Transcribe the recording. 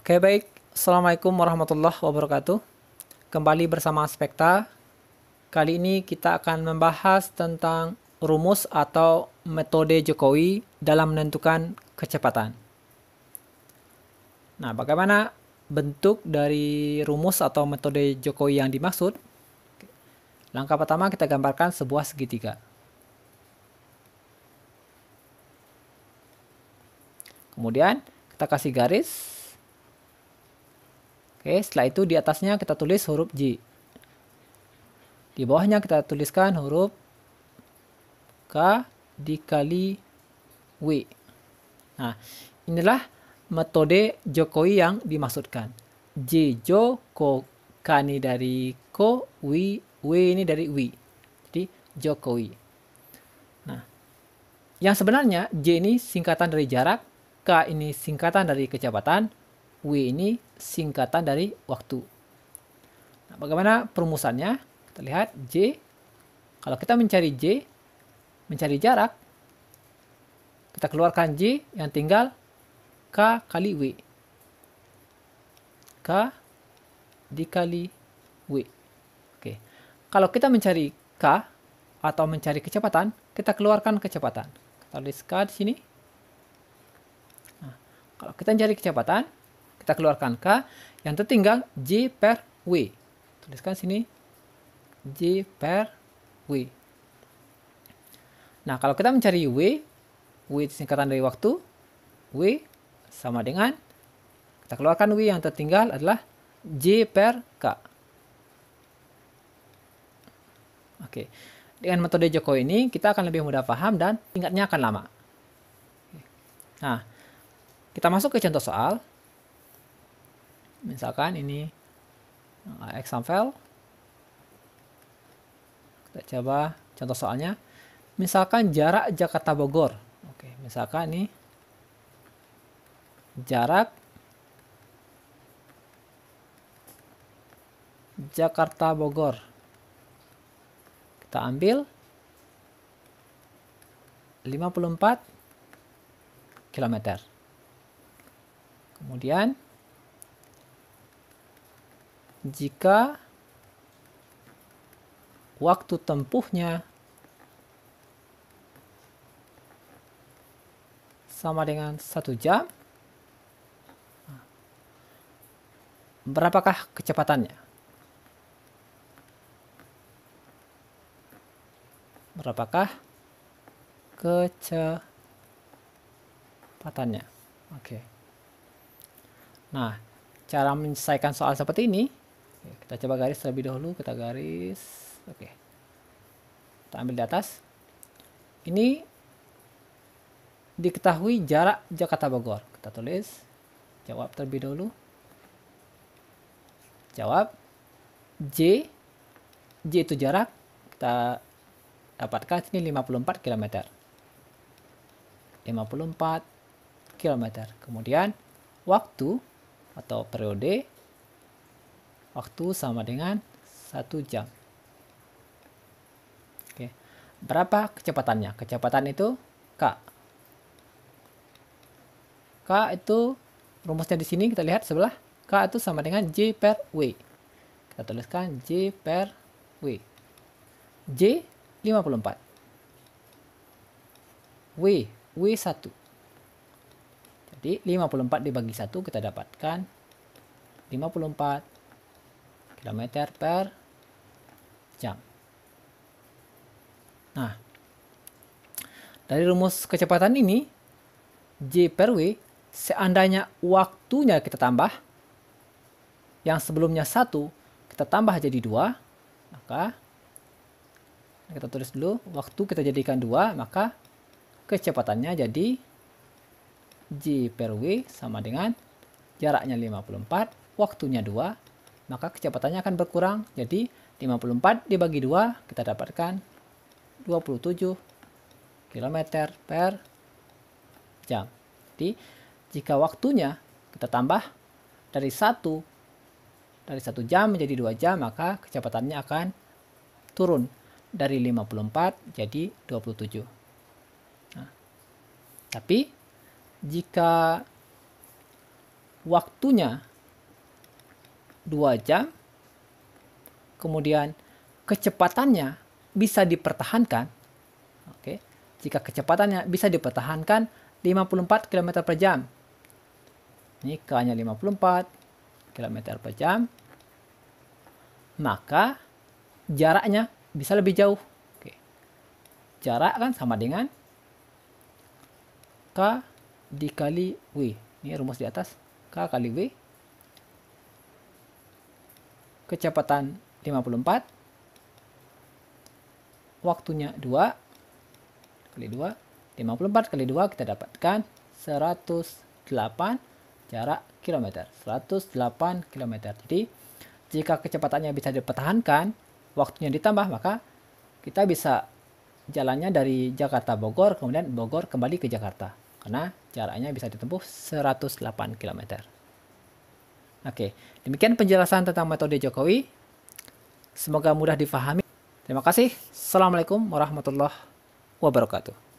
Oke baik, Assalamualaikum warahmatullahi wabarakatuh Kembali bersama Spekta Kali ini kita akan membahas tentang rumus atau metode Jokowi dalam menentukan kecepatan Nah, bagaimana bentuk dari rumus atau metode Jokowi yang dimaksud, langkah pertama kita gambarkan sebuah segitiga. Kemudian kita kasih garis. Oke, setelah itu di atasnya kita tulis huruf J. Di bawahnya kita tuliskan huruf K dikali W. Nah, inilah metode Jokowi yang dimaksudkan. J Joko Ko ini dari Ko, Wi, W ini dari Wi. Jadi Jokowi. Nah, yang sebenarnya J ini singkatan dari jarak, K ini singkatan dari kecepatan, W ini singkatan dari waktu. Nah, bagaimana perumusannya? Kita lihat J. Kalau kita mencari J, mencari jarak, kita keluarkan J yang tinggal K kali W. K dikali W. Oke. Kalau kita mencari K atau mencari kecepatan, kita keluarkan kecepatan. Kita tulis K di sini. Nah, kalau kita mencari kecepatan, kita keluarkan K. Yang tertinggal J per W. Tuliskan sini J per W. Nah, kalau kita mencari W, W itu singkatan dari waktu, W sama dengan kita keluarkan W yang tertinggal adalah J per K. Oke. Dengan metode Joko ini kita akan lebih mudah paham dan ingatnya akan lama. Nah, kita masuk ke contoh soal. Misalkan ini eh, example. Kita coba contoh soalnya. Misalkan jarak Jakarta Bogor. Oke, misalkan nih jarak Jakarta Bogor kita ambil 54 km kemudian jika waktu tempuhnya sama dengan satu jam berapakah kecepatannya? Berapakah kecepatannya? Oke. Nah, cara menyelesaikan soal seperti ini, kita coba garis terlebih dahulu, kita garis. Oke. Kita ambil di atas. Ini diketahui jarak Jakarta Bogor. Kita tulis jawab terlebih dahulu. Jawab J J itu jarak kita dapatkan ini 54 km. 54 km. Kemudian waktu atau periode waktu sama dengan 1 jam. Oke. Berapa kecepatannya? Kecepatan itu K. K itu rumusnya di sini kita lihat sebelah K itu sama dengan J per W. Kita tuliskan J per W. J 54. W, W1. Jadi 54 dibagi 1 kita dapatkan 54 km per jam. Nah, dari rumus kecepatan ini, J per W, seandainya waktunya kita tambah, yang sebelumnya satu kita tambah jadi dua maka kita tulis dulu waktu kita jadikan dua maka kecepatannya jadi G per W sama dengan jaraknya 54 waktunya dua maka kecepatannya akan berkurang jadi 54 dibagi dua kita dapatkan 27 km per jam jadi jika waktunya kita tambah dari satu dari satu jam menjadi dua jam maka kecepatannya akan turun dari 54 jadi 27. Nah, tapi jika waktunya dua jam kemudian kecepatannya bisa dipertahankan oke okay, jika kecepatannya bisa dipertahankan 54 km per jam ini lima puluh 54 km per jam, maka jaraknya bisa lebih jauh. Oke. Jarak kan sama dengan K dikali W. Ini rumus di atas. K kali W. Kecepatan 54. Waktunya 2. Kali 2. 54 kali 2 kita dapatkan 108 jarak kilometer, 108 km. Jadi, jika kecepatannya bisa dipertahankan, waktunya ditambah, maka kita bisa jalannya dari Jakarta Bogor, kemudian Bogor kembali ke Jakarta. Karena jaraknya bisa ditempuh 108 km. Oke, demikian penjelasan tentang metode Jokowi. Semoga mudah difahami. Terima kasih. Assalamualaikum warahmatullahi wabarakatuh.